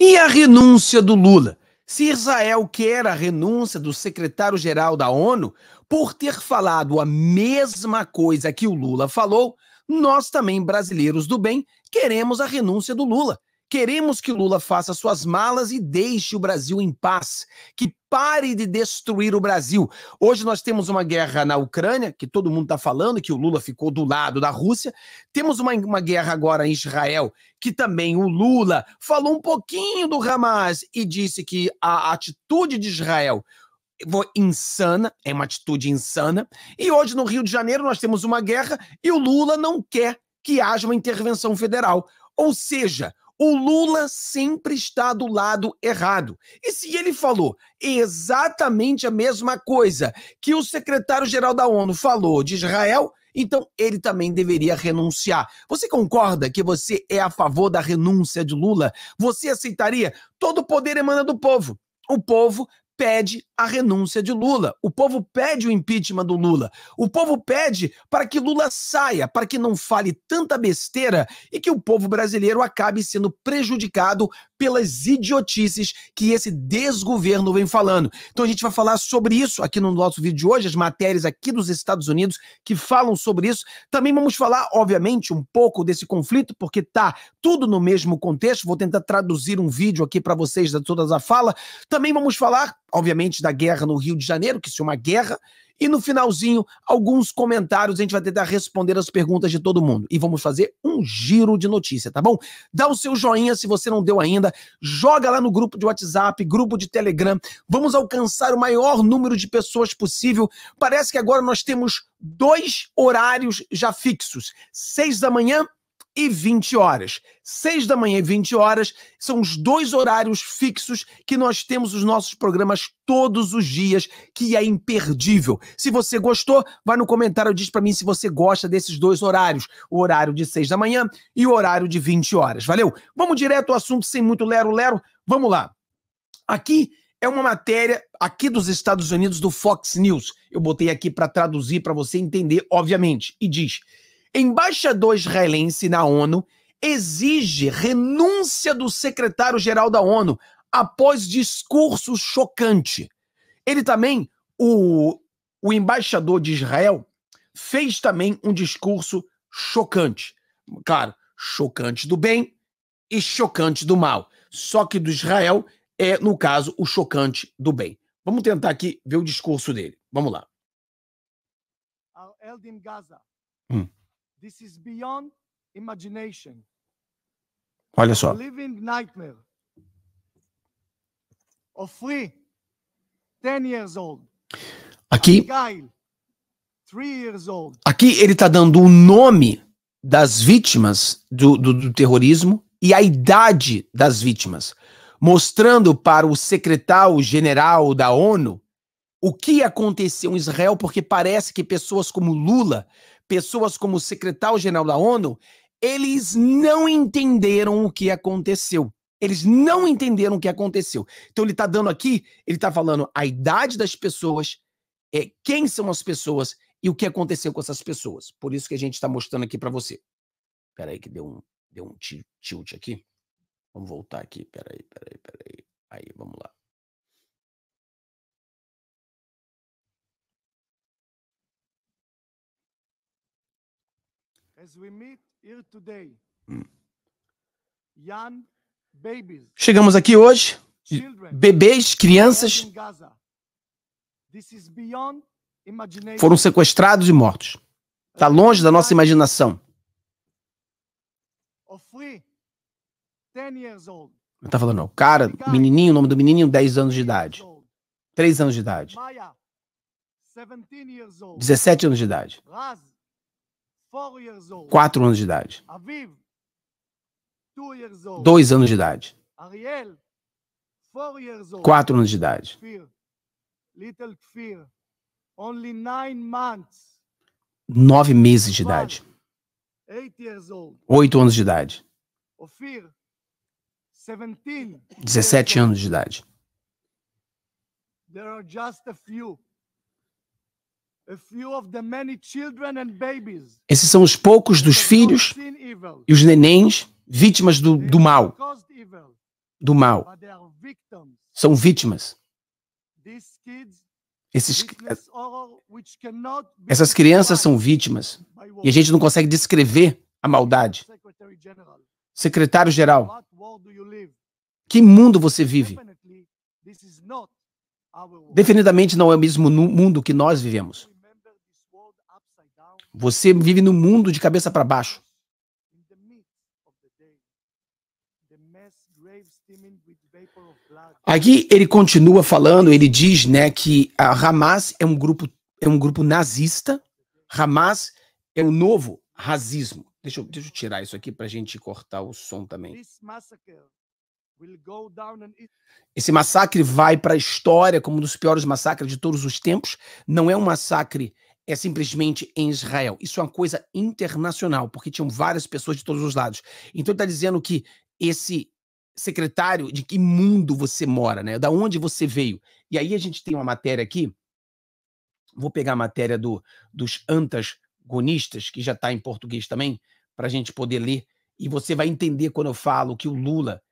E a renúncia do Lula? Se Israel quer a renúncia do secretário-geral da ONU por ter falado a mesma coisa que o Lula falou, nós também, brasileiros do bem, queremos a renúncia do Lula. Queremos que Lula faça suas malas e deixe o Brasil em paz, que pare de destruir o Brasil. Hoje nós temos uma guerra na Ucrânia, que todo mundo está falando, que o Lula ficou do lado da Rússia. Temos uma, uma guerra agora em Israel, que também o Lula falou um pouquinho do Hamas e disse que a atitude de Israel insana, é uma atitude insana. E hoje no Rio de Janeiro nós temos uma guerra e o Lula não quer que haja uma intervenção federal. Ou seja, o Lula sempre está do lado errado. E se ele falou exatamente a mesma coisa que o secretário-geral da ONU falou de Israel, então ele também deveria renunciar. Você concorda que você é a favor da renúncia de Lula? Você aceitaria? Todo poder emana do povo. O povo pede a renúncia de Lula. O povo pede o impeachment do Lula. O povo pede para que Lula saia, para que não fale tanta besteira e que o povo brasileiro acabe sendo prejudicado pelas idiotices que esse desgoverno vem falando. Então a gente vai falar sobre isso aqui no nosso vídeo de hoje, as matérias aqui dos Estados Unidos que falam sobre isso. Também vamos falar, obviamente, um pouco desse conflito, porque tá tudo no mesmo contexto. Vou tentar traduzir um vídeo aqui para vocês da toda a fala. Também vamos falar, obviamente, da guerra no Rio de Janeiro, que isso é uma guerra e no finalzinho, alguns comentários, a gente vai tentar responder as perguntas de todo mundo. E vamos fazer um giro de notícia, tá bom? Dá o seu joinha se você não deu ainda, joga lá no grupo de WhatsApp, grupo de Telegram. Vamos alcançar o maior número de pessoas possível. Parece que agora nós temos dois horários já fixos: seis da manhã e 20 horas. 6 da manhã e 20 horas são os dois horários fixos que nós temos os nossos programas todos os dias, que é imperdível. Se você gostou, vai no comentário e diz para mim se você gosta desses dois horários, o horário de 6 da manhã e o horário de 20 horas. Valeu? Vamos direto ao assunto sem muito lero lero. Vamos lá. Aqui é uma matéria aqui dos Estados Unidos do Fox News. Eu botei aqui para traduzir para você entender, obviamente, e diz: Embaixador israelense na ONU exige renúncia do secretário-geral da ONU após discurso chocante. Ele também, o, o embaixador de Israel, fez também um discurso chocante. Claro, chocante do bem e chocante do mal. Só que do Israel é, no caso, o chocante do bem. Vamos tentar aqui ver o discurso dele. Vamos lá. Hum. This is beyond imagination. Olha só. Living nightmare. Of free, 10 years old. Aqui, aqui ele está dando o nome das vítimas do, do, do terrorismo e a idade das vítimas, mostrando para o secretário-geral da ONU o que aconteceu em Israel, porque parece que pessoas como Lula pessoas como o secretário-geral da ONU, eles não entenderam o que aconteceu. Eles não entenderam o que aconteceu. Então ele está dando aqui, ele está falando a idade das pessoas, é, quem são as pessoas e o que aconteceu com essas pessoas. Por isso que a gente está mostrando aqui para você. Espera aí que deu um, deu um tilt aqui. Vamos voltar aqui. Peraí, peraí, peraí. Aí, vamos lá. Hum. Chegamos aqui hoje, bebês, crianças foram sequestrados e mortos. Está longe da nossa imaginação. Está falando, o cara, o menininho, o nome do menininho, 10 anos de idade. 3 anos de idade. 17 anos de idade. 4 anos de idade. Dois anos de idade. Quatro anos de idade. Nove meses de idade. Oito anos de idade. Dezessete anos de idade. Esses são os poucos dos filhos e os nenéns vítimas do, do mal. Do mal. São vítimas. Esses, essas crianças são vítimas. E a gente não consegue descrever a maldade. Secretário-geral, que mundo você vive? Definitivamente não é o mesmo mundo que nós vivemos. Você vive no mundo de cabeça para baixo. Aqui ele continua falando, ele diz, né, que a Hamas é um grupo é um grupo nazista. Hamas é o novo racismo. Deixa eu, deixa eu tirar isso aqui para a gente cortar o som também. Esse massacre vai para a história como um dos piores massacres de todos os tempos. Não é um massacre é simplesmente em Israel. Isso é uma coisa internacional, porque tinham várias pessoas de todos os lados. Então ele está dizendo que esse secretário, de que mundo você mora, né? Da onde você veio. E aí a gente tem uma matéria aqui, vou pegar a matéria do, dos antagonistas, que já está em português também, para a gente poder ler, e você vai entender quando eu falo que o Lula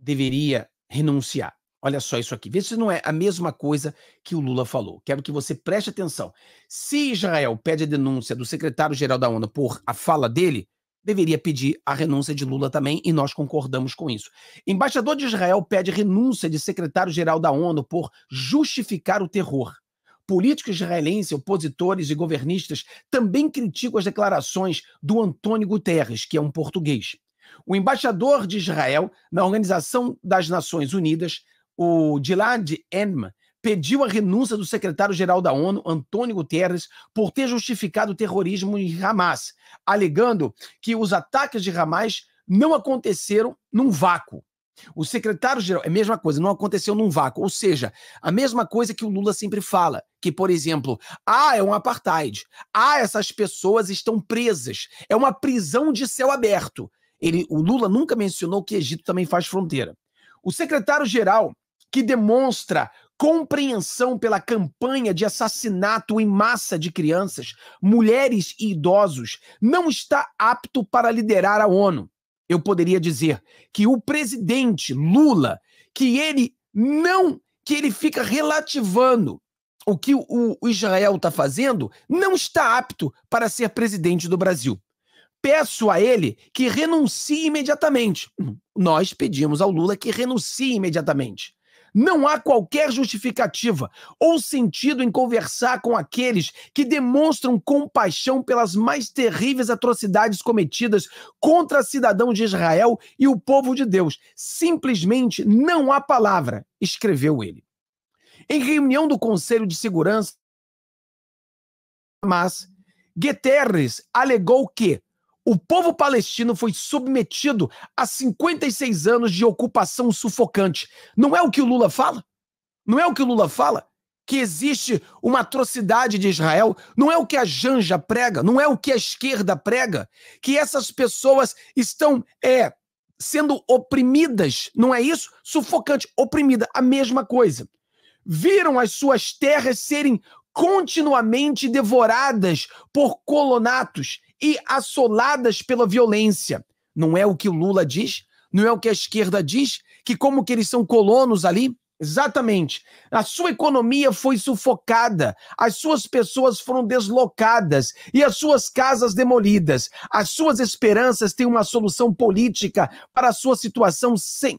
deveria renunciar. Olha só isso aqui. Veja se não é a mesma coisa que o Lula falou. Quero que você preste atenção. Se Israel pede a denúncia do secretário-geral da ONU por a fala dele, deveria pedir a renúncia de Lula também, e nós concordamos com isso. Embaixador de Israel pede renúncia de secretário-geral da ONU por justificar o terror. Políticos israelenses, opositores e governistas também criticam as declarações do Antônio Guterres, que é um português. O embaixador de Israel na Organização das Nações Unidas o Dilad Enma pediu a renúncia do secretário-geral da ONU, Antônio Guterres, por ter justificado o terrorismo em Hamas, alegando que os ataques de Hamas não aconteceram num vácuo. O secretário-geral, é a mesma coisa, não aconteceu num vácuo. Ou seja, a mesma coisa que o Lula sempre fala, que, por exemplo, ah, é um apartheid, ah, essas pessoas estão presas, é uma prisão de céu aberto. Ele, o Lula nunca mencionou que Egito também faz fronteira. O secretário-geral que demonstra compreensão pela campanha de assassinato em massa de crianças, mulheres e idosos, não está apto para liderar a ONU. Eu poderia dizer que o presidente Lula, que ele não, que ele fica relativando o que o Israel está fazendo, não está apto para ser presidente do Brasil. Peço a ele que renuncie imediatamente. Nós pedimos ao Lula que renuncie imediatamente. Não há qualquer justificativa ou sentido em conversar com aqueles que demonstram compaixão pelas mais terríveis atrocidades cometidas contra cidadãos de Israel e o povo de Deus. Simplesmente não há palavra, escreveu ele. Em reunião do Conselho de Segurança, mas Guterres alegou que o povo palestino foi submetido a 56 anos de ocupação sufocante. Não é o que o Lula fala? Não é o que o Lula fala? Que existe uma atrocidade de Israel? Não é o que a Janja prega? Não é o que a esquerda prega? Que essas pessoas estão é, sendo oprimidas? Não é isso? Sufocante, oprimida, a mesma coisa. Viram as suas terras serem continuamente devoradas por colonatos e assoladas pela violência. Não é o que o Lula diz? Não é o que a esquerda diz? Que como que eles são colonos ali? Exatamente. A sua economia foi sufocada, as suas pessoas foram deslocadas e as suas casas demolidas. As suas esperanças têm uma solução política para a sua situação sem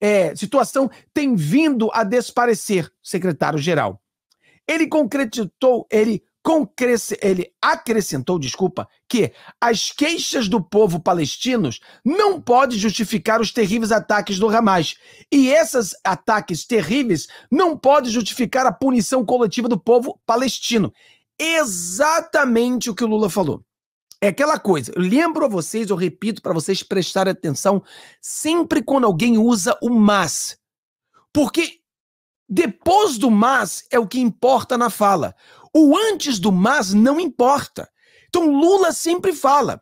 é, situação tem vindo a desaparecer, secretário-geral. Ele concretizou, ele ele acrescentou, desculpa, que as queixas do povo palestino não podem justificar os terríveis ataques do Hamas. E esses ataques terríveis não podem justificar a punição coletiva do povo palestino. Exatamente o que o Lula falou. É aquela coisa, eu lembro a vocês, eu repito para vocês prestarem atenção sempre quando alguém usa o mas. Porque depois do mas é o que importa na fala. O antes do mas não importa. Então Lula sempre fala: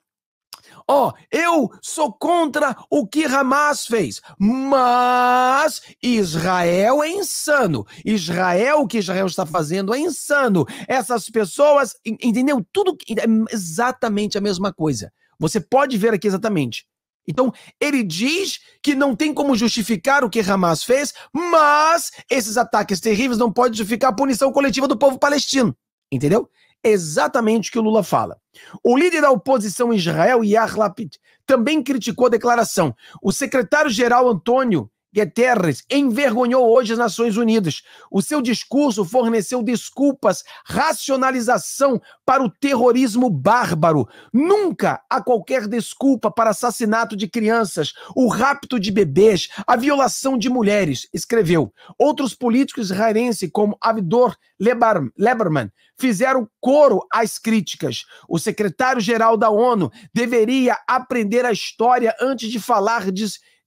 ó, oh, eu sou contra o que Hamas fez, mas Israel é insano. Israel, o que Israel está fazendo é insano. Essas pessoas, entendeu? Tudo é exatamente a mesma coisa. Você pode ver aqui exatamente. Então, ele diz que não tem como justificar o que Hamas fez, mas esses ataques terríveis não podem justificar a punição coletiva do povo palestino. Entendeu? Exatamente o que o Lula fala. O líder da oposição em Israel, Yair Lapid, também criticou a declaração. O secretário-geral Antônio Guterres envergonhou hoje as Nações Unidas. O seu discurso forneceu desculpas, racionalização para o terrorismo bárbaro. Nunca há qualquer desculpa para assassinato de crianças, o rapto de bebês, a violação de mulheres, escreveu. Outros políticos israelenses, como Avidor Leberman, fizeram coro às críticas. O secretário-geral da ONU deveria aprender a história antes de falar de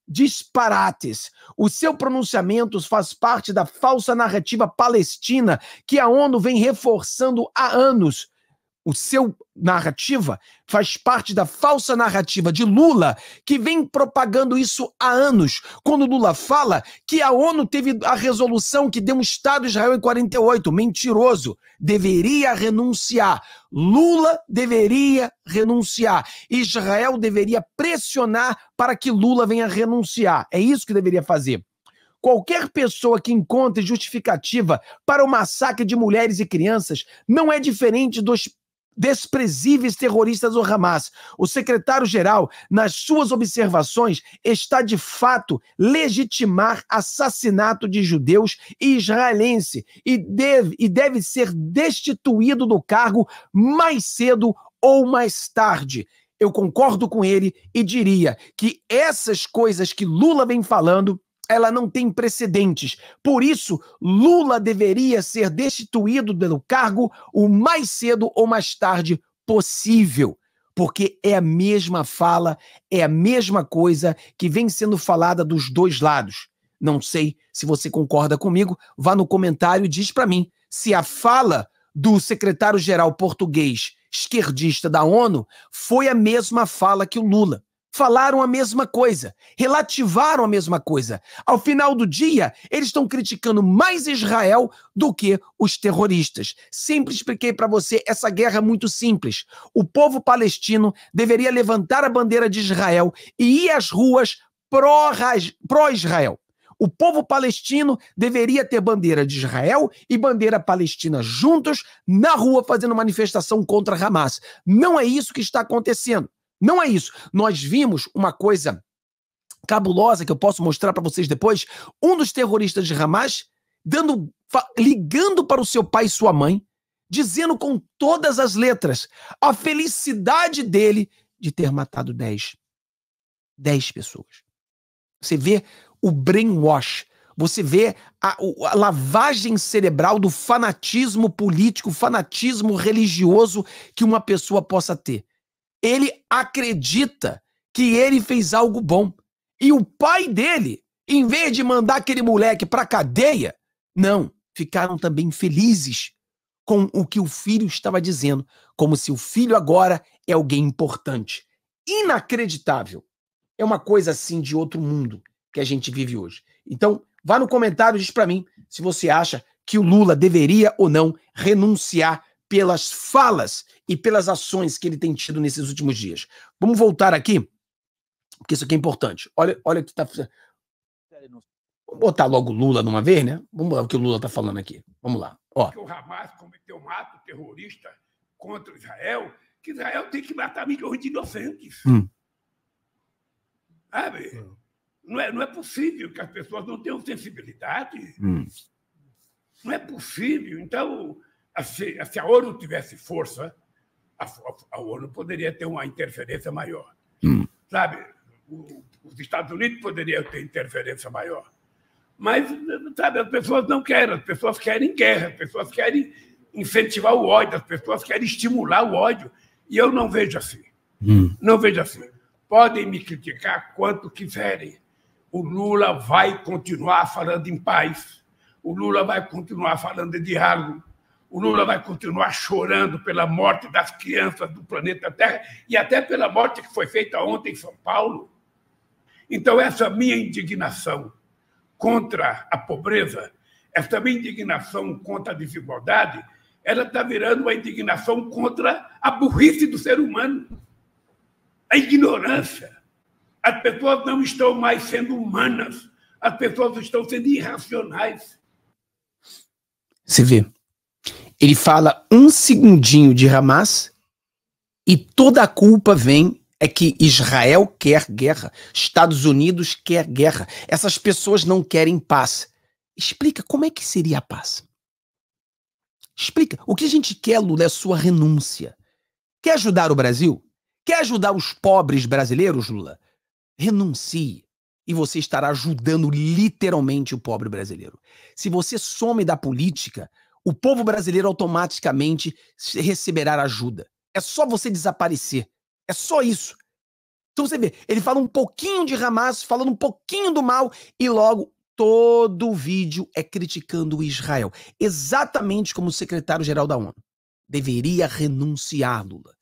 disparates. O seu pronunciamento faz parte da falsa narrativa palestina que a ONU vem reforçando há anos, o seu narrativa faz parte da falsa narrativa de Lula, que vem propagando isso há anos, quando Lula fala que a ONU teve a resolução que deu um Estado de Israel em 48. Mentiroso. Deveria renunciar. Lula deveria renunciar. Israel deveria pressionar para que Lula venha renunciar. É isso que deveria fazer. Qualquer pessoa que encontre justificativa para o massacre de mulheres e crianças não é diferente dos desprezíveis terroristas do Hamas. O secretário-geral, nas suas observações, está de fato legitimar assassinato de judeus e israelense e deve, e deve ser destituído do cargo mais cedo ou mais tarde eu concordo com ele e diria que essas coisas que Lula vem falando ela não tem precedentes. Por isso, Lula deveria ser destituído do cargo o mais cedo ou mais tarde possível. Porque é a mesma fala, é a mesma coisa que vem sendo falada dos dois lados. Não sei se você concorda comigo, vá no comentário e diz para mim se a fala do secretário-geral português esquerdista da ONU foi a mesma fala que o Lula falaram a mesma coisa, relativaram a mesma coisa. Ao final do dia, eles estão criticando mais Israel do que os terroristas. Sempre expliquei para você essa guerra é muito simples. O povo palestino deveria levantar a bandeira de Israel e ir às ruas pró-Israel. O povo palestino deveria ter bandeira de Israel e bandeira palestina juntos na rua fazendo manifestação contra Hamas. Não é isso que está acontecendo. Não é isso. Nós vimos uma coisa cabulosa que eu posso mostrar para vocês depois. Um dos terroristas de Hamas dando, ligando para o seu pai e sua mãe, dizendo com todas as letras a felicidade dele de ter matado 10. 10 pessoas. Você vê o brainwash, você vê a, a, lavagem cerebral do fanatismo político, fanatismo religioso que uma pessoa possa ter ele acredita que ele fez algo bom. E o pai dele, em vez de mandar aquele moleque para cadeia, não, ficaram também felizes com o que o filho estava dizendo, como se o filho agora é alguém importante. Inacreditável. É uma coisa assim de outro mundo que a gente vive hoje. Então, vá no comentário e diz para mim se você acha que o Lula deveria ou não renunciar pelas falas e pelas ações que ele tem tido nesses últimos dias. Vamos voltar aqui, porque isso aqui é importante. Olha, olha o que está. Vamos botar logo Lula numa vez, né? Vamos lá o que o Lula está falando aqui. Vamos lá. Ó. Que o Hamas cometeu um ato terrorista contra Israel, que Israel tem que matar milhões de inocentes. Hum. Sabe? Hum. Não, é, não é possível que as pessoas não tenham sensibilidade. Hum. Não é possível. Então, se, se a ONU tivesse força, a, a ONU poderia ter uma interferência maior. Hum. Sabe? O, os Estados Unidos poderiam ter interferência maior. Mas, sabe, as pessoas não querem, as pessoas querem guerra, as pessoas querem incentivar o ódio, as pessoas querem estimular o ódio. E eu não vejo assim. Hum. Não vejo assim. Podem me criticar quanto quiserem. O Lula vai continuar falando em paz. O Lula vai continuar falando de diálogo o Lula vai continuar chorando pela morte das crianças do planeta Terra e até pela morte que foi feita ontem em São Paulo. Então, essa minha indignação contra a pobreza, essa minha indignação contra a desigualdade, ela está virando uma indignação contra a burrice do ser humano, a ignorância. As pessoas não estão mais sendo humanas, as pessoas estão sendo irracionais. Se vê. Ele fala um segundinho de Hamas e toda a culpa vem é que Israel quer guerra, Estados Unidos quer guerra. Essas pessoas não querem paz. Explica como é que seria a paz. Explica. O que a gente quer, Lula, é sua renúncia. Quer ajudar o Brasil? Quer ajudar os pobres brasileiros, Lula? Renuncie. E você estará ajudando literalmente o pobre brasileiro. Se você some da política, o povo brasileiro automaticamente receberá ajuda. É só você desaparecer. É só isso. Então você vê, ele fala um pouquinho de Hamas, falando um pouquinho do mal, e logo todo o vídeo é criticando Israel. Exatamente como o secretário-geral da ONU. Deveria renunciar, Lula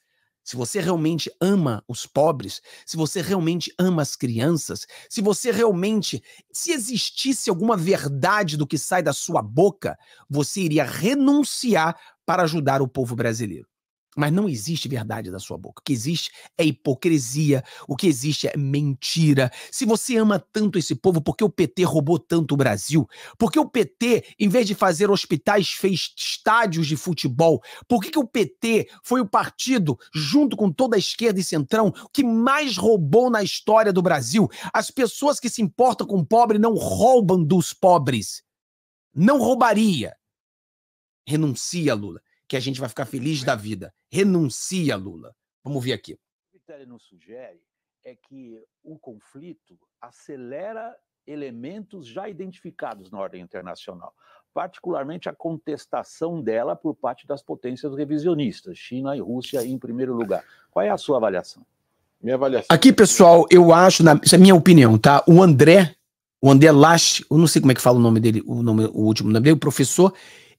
se você realmente ama os pobres, se você realmente ama as crianças, se você realmente. Se existisse alguma verdade do que sai da sua boca, você iria renunciar para ajudar o povo brasileiro. Mas não existe verdade da sua boca. O que existe é hipocrisia, o que existe é mentira. Se você ama tanto esse povo, por que o PT roubou tanto o Brasil? Por que o PT, em vez de fazer hospitais, fez estádios de futebol? Por que, que o PT foi o partido, junto com toda a esquerda e centrão, que mais roubou na história do Brasil? As pessoas que se importam com o pobre não roubam dos pobres. Não roubaria. Renuncia, Lula que a gente vai ficar feliz da vida. Renuncia, Lula. Vamos ver aqui. O que ele nos sugere é que o conflito acelera elementos já identificados na ordem internacional, particularmente a contestação dela por parte das potências revisionistas, China e Rússia em primeiro lugar. Qual é a sua avaliação? Minha avaliação. Aqui, é pessoal, eu acho, na, isso é minha opinião, tá? O André, o André Lash, eu não sei como é que fala o nome dele, o, nome, o último nome dele, o professor,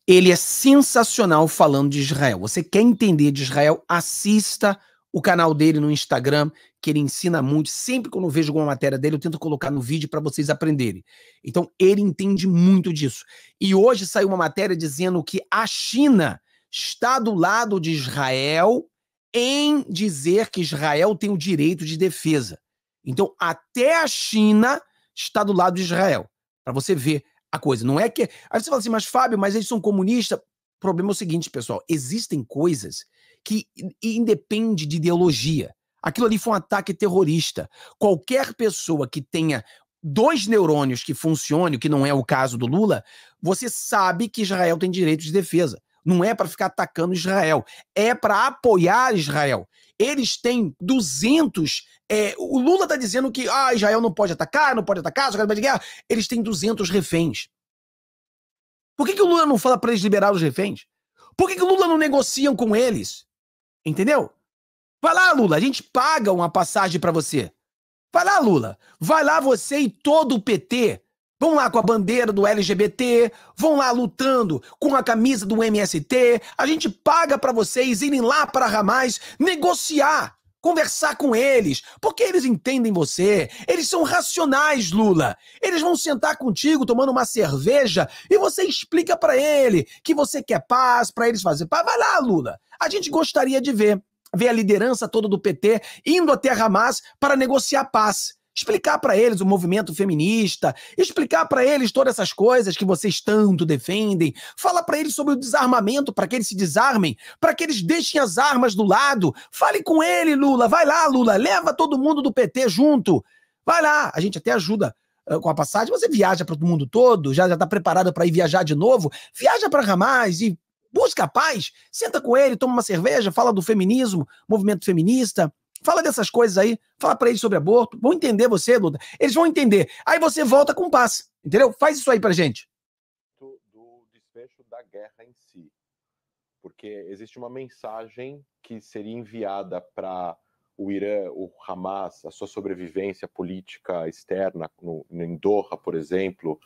ele é sensacional falando de Israel. Você quer entender de Israel? Assista o canal dele no Instagram, que ele ensina muito. Sempre que eu vejo alguma matéria dele, eu tento colocar no vídeo para vocês aprenderem. Então, ele entende muito disso. E hoje saiu uma matéria dizendo que a China está do lado de Israel em dizer que Israel tem o direito de defesa. Então, até a China está do lado de Israel. Para você ver a coisa. Não é que. Aí você fala assim, mas Fábio, mas eles são comunistas. O problema é o seguinte, pessoal: existem coisas que independe de ideologia. Aquilo ali foi um ataque terrorista. Qualquer pessoa que tenha dois neurônios que funcionem, que não é o caso do Lula, você sabe que Israel tem direito de defesa. Não é para ficar atacando Israel, é para apoiar Israel. Eles têm 200. É, o Lula está dizendo que ah, Israel não pode atacar, não pode atacar, só de guerra. Eles têm 200 reféns. Por que, que o Lula não fala para eles liberar os reféns? Por que, que o Lula não negociam com eles? Entendeu? Vai lá, Lula, a gente paga uma passagem para você. Vai lá, Lula. Vai lá você e todo o PT Vão lá com a bandeira do LGBT, vão lá lutando com a camisa do MST. A gente paga para vocês irem lá para Ramais negociar, conversar com eles, porque eles entendem você. Eles são racionais, Lula. Eles vão sentar contigo tomando uma cerveja e você explica para ele que você quer paz, para eles fazer paz. Vai lá, Lula. A gente gostaria de ver ver a liderança toda do PT indo até Hamas para negociar paz explicar para eles o movimento feminista, explicar para eles todas essas coisas que vocês tanto defendem, fala para eles sobre o desarmamento, para que eles se desarmem, para que eles deixem as armas do lado. Fale com ele, Lula, vai lá, Lula, leva todo mundo do PT junto. Vai lá, a gente até ajuda eh, com a passagem, você viaja para o mundo todo, já está preparado para ir viajar de novo, viaja para Ramais e busca a paz, senta com ele, toma uma cerveja, fala do feminismo, movimento feminista, Fala dessas coisas aí, fala para eles sobre aborto, vão entender você, Luda. Eles vão entender. Aí você volta com paz entendeu? Faz isso aí pra gente. Do, do desfecho da guerra em si. Porque existe uma mensagem que seria enviada para o Irã, o Hamas, a sua sobrevivência política externa no, em Doha, por exemplo,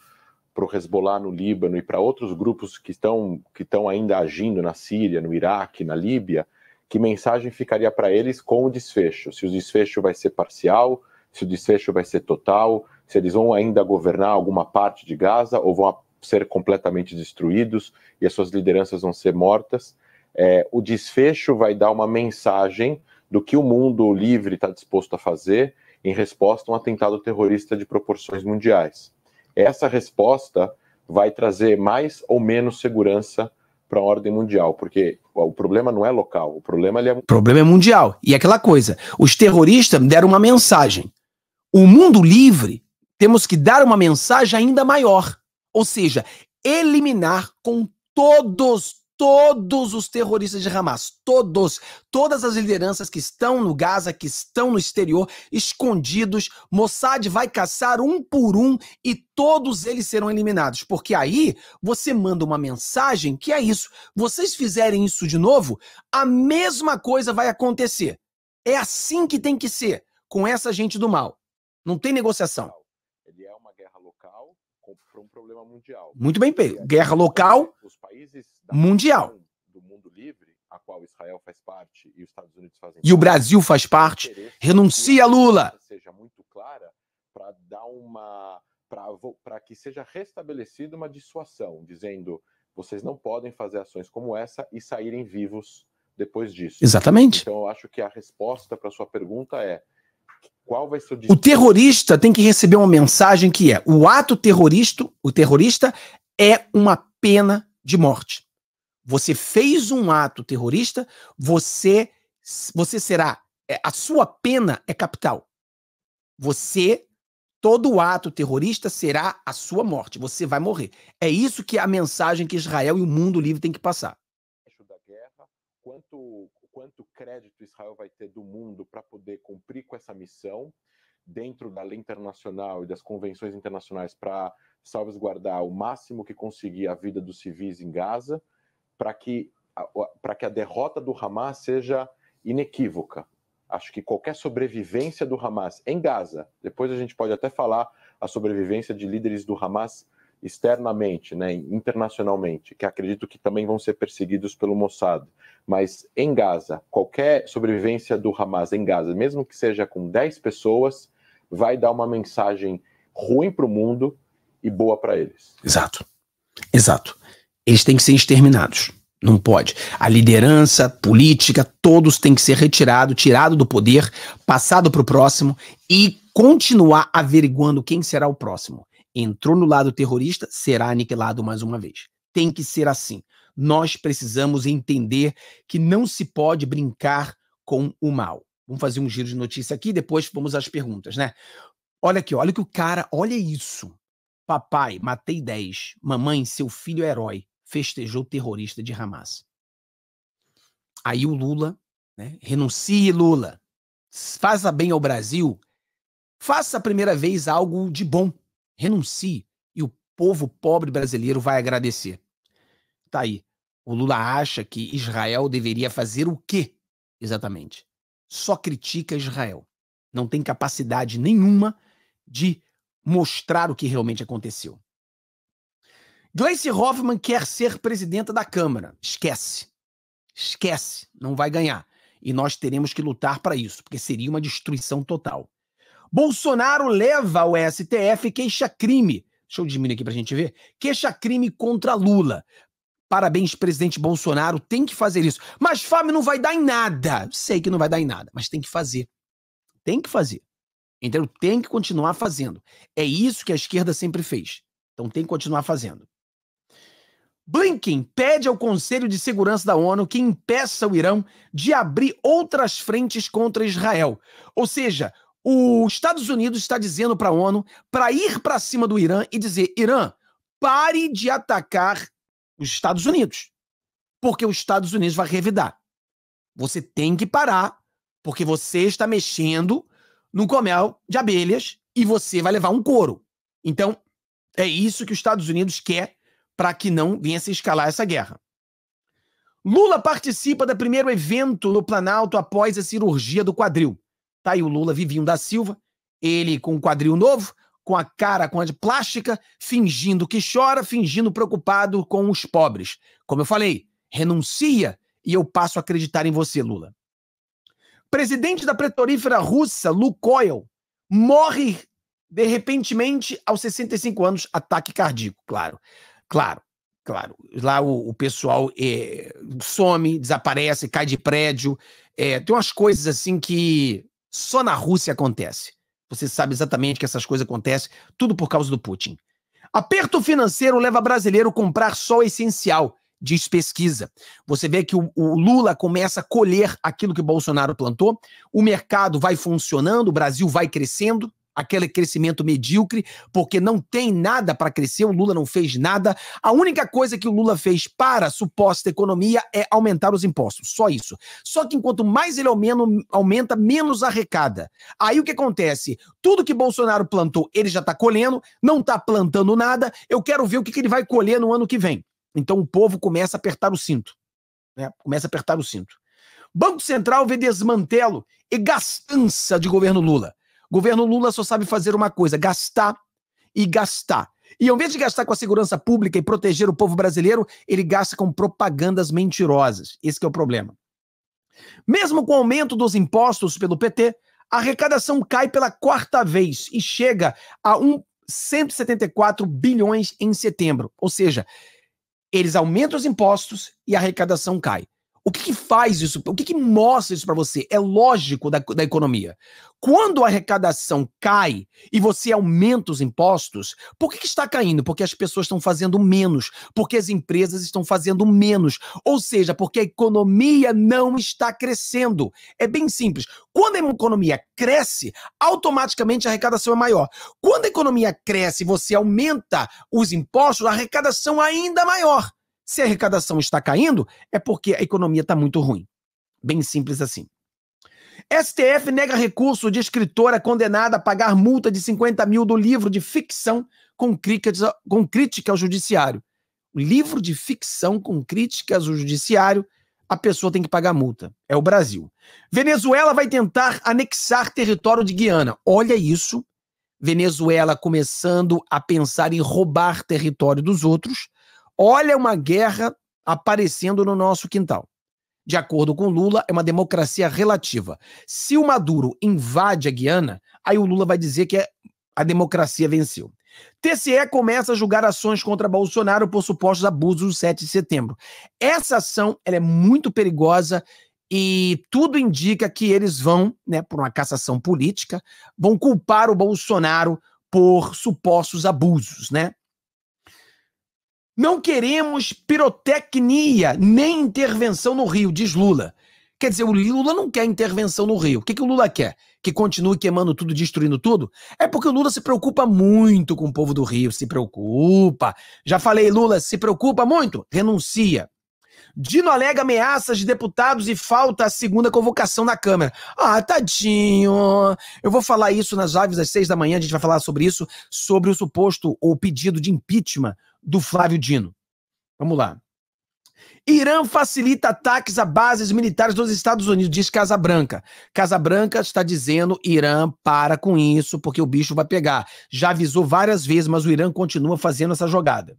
para o Hezbollah no Líbano e para outros grupos que estão que estão ainda agindo na Síria, no Iraque, na Líbia que mensagem ficaria para eles com o desfecho? Se o desfecho vai ser parcial, se o desfecho vai ser total, se eles vão ainda governar alguma parte de Gaza ou vão ser completamente destruídos e as suas lideranças vão ser mortas. É, o desfecho vai dar uma mensagem do que o mundo livre está disposto a fazer em resposta a um atentado terrorista de proporções mundiais. Essa resposta vai trazer mais ou menos segurança para a ordem mundial, porque o problema não é local, o problema é... O problema é mundial. E é aquela coisa, os terroristas deram uma mensagem. O mundo livre, temos que dar uma mensagem ainda maior, ou seja, eliminar com todos todos os terroristas de Hamas, todos, todas as lideranças que estão no Gaza, que estão no exterior, escondidos. Mossad vai caçar um por um e todos eles serão eliminados, porque aí você manda uma mensagem que é isso. Vocês fizerem isso de novo, a mesma coisa vai acontecer. É assim que tem que ser com essa gente do mal. Não tem negociação para um problema mundial. Muito bem, Pedro. Guerra local, mundial. Do mundo Livre, a qual Israel faz parte, e, os Estados Unidos fazem parte. e o Brasil faz parte. Renuncia Lula. Seja muito clara para dar uma para que seja restabelecida uma dissuasão, dizendo vocês não podem fazer ações como essa e saírem vivos depois disso. Exatamente. Então eu acho que a resposta para sua pergunta é qual vai ser o O terrorista tem que receber uma mensagem que é: o ato terrorista, o terrorista é uma pena de morte. Você fez um ato terrorista, você você será é, a sua pena é capital. Você todo ato terrorista será a sua morte. Você vai morrer. É isso que é a mensagem que Israel e o mundo livre tem que passar. Da guerra, quanto quanto crédito Israel vai ter do mundo para poder cumprir com essa missão dentro da lei internacional e das convenções internacionais para salvaguardar o máximo que conseguir a vida dos civis em Gaza, para que para que a derrota do Hamas seja inequívoca. Acho que qualquer sobrevivência do Hamas em Gaza, depois a gente pode até falar a sobrevivência de líderes do Hamas externamente, né, internacionalmente, que acredito que também vão ser perseguidos pelo Mossad. Mas em Gaza, qualquer sobrevivência do Hamas em Gaza, mesmo que seja com 10 pessoas, vai dar uma mensagem ruim para o mundo e boa para eles. Exato. Exato. Eles têm que ser exterminados. Não pode. A liderança, política, todos têm que ser retirado, tirado do poder, passado para o próximo e continuar averiguando quem será o próximo. Entrou no lado terrorista, será aniquilado mais uma vez. Tem que ser assim nós precisamos entender que não se pode brincar com o mal. Vamos fazer um giro de notícia aqui, depois vamos às perguntas, né? Olha aqui, olha que o cara, olha isso. Papai, matei 10. Mamãe, seu filho é herói. Festejou terrorista de Hamas. Aí o Lula, né? Renuncie, Lula. Faça bem ao Brasil. Faça a primeira vez algo de bom. Renuncie. E o povo pobre brasileiro vai agradecer. Tá aí. O Lula acha que Israel deveria fazer o quê exatamente? Só critica Israel. Não tem capacidade nenhuma de mostrar o que realmente aconteceu. Gleice Hoffmann quer ser presidenta da Câmara. Esquece. Esquece. Não vai ganhar. E nós teremos que lutar para isso, porque seria uma destruição total. Bolsonaro leva ao STF queixa-crime. Deixa eu diminuir aqui para a gente ver. Queixa-crime contra Lula. Parabéns, presidente Bolsonaro, tem que fazer isso. Mas fome não vai dar em nada. Sei que não vai dar em nada, mas tem que fazer. Tem que fazer. Entendeu? Tem que continuar fazendo. É isso que a esquerda sempre fez. Então tem que continuar fazendo. Blinken pede ao Conselho de Segurança da ONU que impeça o Irã de abrir outras frentes contra Israel. Ou seja, os Estados Unidos está dizendo para a ONU para ir para cima do Irã e dizer: Irã, pare de atacar os Estados Unidos. Porque os Estados Unidos vai revidar. Você tem que parar, porque você está mexendo no comel de abelhas e você vai levar um couro. Então, é isso que os Estados Unidos quer para que não venha se escalar essa guerra. Lula participa do primeiro evento no Planalto após a cirurgia do quadril. Tá aí o Lula vivinho da Silva, ele com um quadril novo, com a cara com a de plástica, fingindo que chora, fingindo preocupado com os pobres. Como eu falei, renuncia e eu passo a acreditar em você, Lula. Presidente da pretorífera russa, Lukoil, morre de repentemente aos 65 anos, ataque cardíaco, claro. Claro, claro. Lá o, o pessoal é, some, desaparece, cai de prédio. É, tem umas coisas assim que só na Rússia acontece. Você sabe exatamente que essas coisas acontecem, tudo por causa do Putin. Aperto financeiro leva brasileiro a comprar só o essencial, diz pesquisa. Você vê que o, o, Lula começa a colher aquilo que o Bolsonaro plantou, o mercado vai funcionando, o Brasil vai crescendo, aquele crescimento medíocre, porque não tem nada para crescer, o Lula não fez nada. A única coisa que o Lula fez para a suposta economia é aumentar os impostos, só isso. Só que enquanto mais ele aumenta, menos arrecada. Aí o que acontece? Tudo que Bolsonaro plantou, ele já está colhendo, não está plantando nada, eu quero ver o que, que ele vai colher no ano que vem. Então o povo começa a apertar o cinto. Né? Começa a apertar o cinto. Banco Central vê desmantelo e gastança de governo Lula. Governo Lula só sabe fazer uma coisa: gastar e gastar. E ao invés de gastar com a segurança pública e proteger o povo brasileiro, ele gasta com propagandas mentirosas. Esse é o problema. Mesmo com o aumento dos impostos pelo PT, a arrecadação cai pela quarta vez e chega a um 174 bilhões em setembro. Ou seja, eles aumentam os impostos e a arrecadação cai. O que, que, faz isso? O que, que mostra isso para você? É lógico da, da economia. Quando a arrecadação cai e você aumenta os impostos, por que, que está caindo? Porque as pessoas estão fazendo menos, porque as empresas estão fazendo menos, ou seja, porque a economia não está crescendo. É bem simples. Quando a economia cresce, automaticamente a arrecadação é maior. Quando a economia cresce e você aumenta os impostos, a arrecadação ainda maior. Se a arrecadação está caindo, é porque a economia está muito ruim. Bem simples assim. STF nega recurso de escritora condenada a pagar multa de 50 mil do livro de ficção com, crítica, com crítica ao judiciário. Livro de ficção com críticas ao judiciário, a pessoa tem que pagar multa. É o Brasil. Venezuela vai tentar anexar território de Guiana. Olha isso. Venezuela começando a pensar em roubar território dos outros. Olha uma guerra aparecendo no nosso quintal. De acordo com Lula, é uma democracia relativa. Se o Maduro invade a Guiana, aí o Lula vai dizer que é, a democracia venceu. TCE começa a julgar ações contra Bolsonaro por supostos abusos do 7 de setembro. Essa ação é muito perigosa e tudo indica que eles vão, né, por uma cassação política, vão culpar o Bolsonaro por supostos abusos, né? Não queremos pirotecnia nem intervenção no Rio, diz Lula. Quer dizer, o Lula não quer intervenção no Rio. O que, que o Lula quer? Que continue queimando tudo, destruindo tudo? É porque o Lula se preocupa muito com o povo do Rio, se preocupa. Já falei, Lula, se preocupa muito, renuncia. Dino alega ameaças de deputados e falta a segunda convocação na Câmara. Ah, tadinho. Eu vou falar isso nas lives às seis da manhã, a gente vai falar sobre isso, sobre o suposto ou pedido de impeachment do Flávio Dino. Vamos lá. Irã facilita ataques a bases militares dos Estados Unidos, diz Casa Branca. Casa Branca está dizendo: Irã, para com isso, porque o bicho vai pegar. Já avisou várias vezes, mas o Irã continua fazendo essa jogada.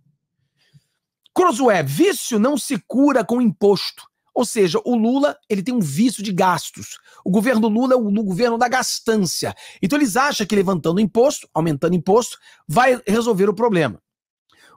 Crozué, vício não se cura com imposto. Ou seja, o Lula ele tem um vício de gastos. O governo Lula é o governo da gastância. Então eles acham que levantando imposto, aumentando imposto, vai resolver o problema.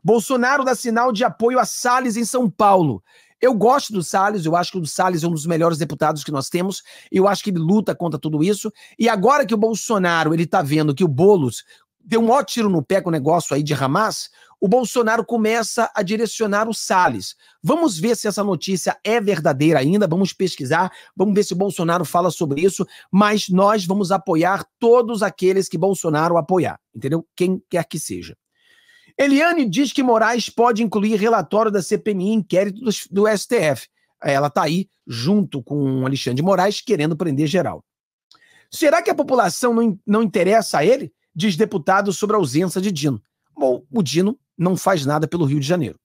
Bolsonaro dá sinal de apoio a Salles em São Paulo. Eu gosto do Salles, eu acho que o Salles é um dos melhores deputados que nós temos, eu acho que ele luta contra tudo isso. E agora que o Bolsonaro ele está vendo que o Boulos deu um ótimo tiro no pé com o negócio aí de Hamas, o Bolsonaro começa a direcionar o Salles. Vamos ver se essa notícia é verdadeira ainda, vamos pesquisar, vamos ver se o Bolsonaro fala sobre isso, mas nós vamos apoiar todos aqueles que Bolsonaro apoiar, entendeu? Quem quer que seja. Eliane diz que Moraes pode incluir relatório da CPMI inquérito do, do STF. Ela está aí, junto com Alexandre de Moraes, querendo prender geral. Será que a população não, não interessa a ele? Diz deputado sobre a ausência de Dino. Bom, o Dino não faz nada pelo Rio de Janeiro.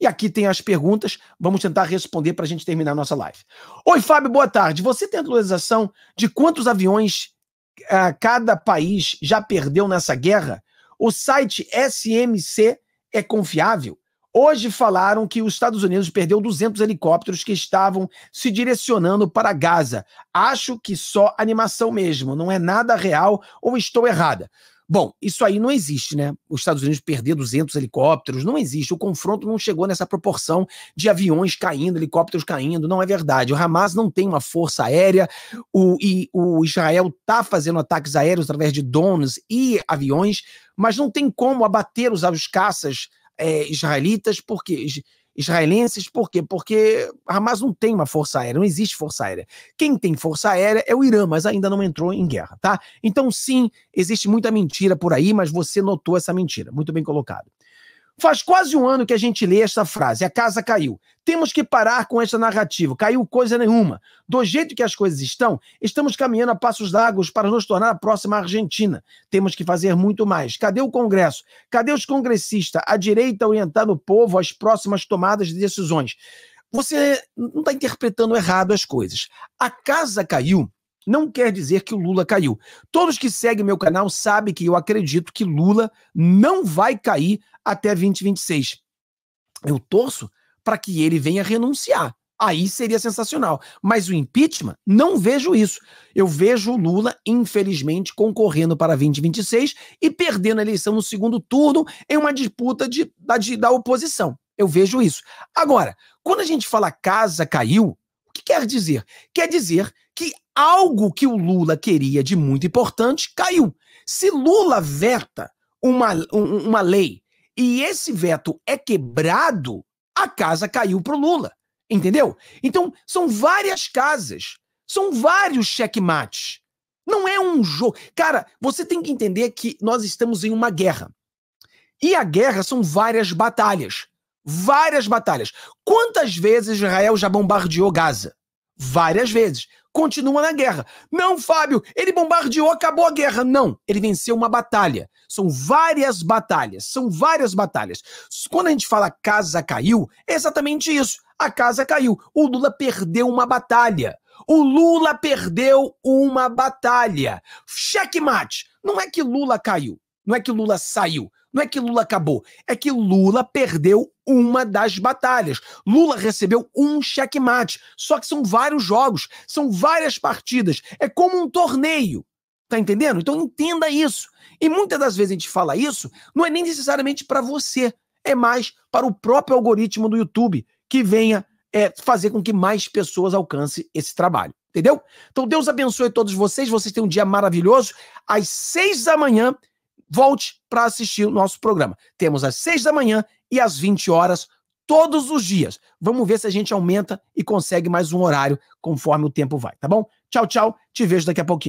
E aqui tem as perguntas, vamos tentar responder para a gente terminar a nossa live. Oi, Fábio, boa tarde. Você tem a atualização de quantos aviões ah, cada país já perdeu nessa guerra? O site SMC é confiável? Hoje falaram que os Estados Unidos perdeu 200 helicópteros que estavam se direcionando para Gaza. Acho que só animação mesmo, não é nada real ou estou errada. Bom, isso aí não existe, né? Os Estados Unidos perder 200 helicópteros, não existe. O confronto não chegou nessa proporção de aviões caindo, helicópteros caindo, não é verdade. O Hamas não tem uma força aérea, o, e o Israel está fazendo ataques aéreos através de drones e aviões, mas não tem como abater os, os caças é, israelitas, porque israelenses. Por quê? Porque Hamas não tem uma força aérea, não existe força aérea. Quem tem força aérea é o Irã, mas ainda não entrou em guerra, tá? Então, sim, existe muita mentira por aí, mas você notou essa mentira. Muito bem colocado. Faz quase um ano que a gente lê esta frase: a casa caiu. Temos que parar com esta narrativa. Caiu coisa nenhuma. Do jeito que as coisas estão, estamos caminhando a passos largos para nos tornar a próxima Argentina. Temos que fazer muito mais. Cadê o Congresso? Cadê os congressistas? A direita orientando o povo às próximas tomadas de decisões. Você não está interpretando errado as coisas. A casa caiu não quer dizer que o Lula caiu. Todos que seguem meu canal sabem que eu acredito que Lula não vai cair até 2026. Eu torço para que ele venha renunciar. Aí seria sensacional. Mas o impeachment, não vejo isso. Eu vejo o Lula, infelizmente, concorrendo para 2026 e perdendo a eleição no segundo turno em uma disputa de, da, de, da oposição. Eu vejo isso. Agora, quando a gente fala casa caiu, o que quer dizer? Quer dizer algo que o Lula queria de muito importante caiu. Se Lula veta uma, uma lei e esse veto é quebrado, a casa caiu pro Lula. Entendeu? Então, são várias casas. São vários checkmates. Não é um jogo. Cara, você tem que entender que nós estamos em uma guerra. E a guerra são várias batalhas. Várias batalhas. Quantas vezes Israel já bombardeou Gaza? Várias vezes continua na guerra. Não, Fábio, ele bombardeou, acabou a guerra. Não, ele venceu uma batalha. São várias batalhas, são várias batalhas. Quando a gente fala casa caiu, é exatamente isso. A casa caiu. O Lula perdeu uma batalha. O Lula perdeu uma batalha. Checkmate. Não é que Lula caiu, não é que Lula saiu. Não é que Lula acabou, é que Lula perdeu uma das batalhas. Lula recebeu um checkmate. Só que são vários jogos, são várias partidas. É como um torneio. Tá entendendo? Então entenda isso. E muitas das vezes a gente fala isso, não é nem necessariamente para você, é mais para o próprio algoritmo do YouTube que venha é, fazer com que mais pessoas alcancem esse trabalho. Entendeu? Então Deus abençoe todos vocês. Vocês têm um dia maravilhoso. Às seis da manhã volte para assistir o nosso programa. Temos às 6 da manhã e às 20 horas todos os dias. Vamos ver se a gente aumenta e consegue mais um horário conforme o tempo vai, tá bom? Tchau, tchau. Te vejo daqui a pouquinho.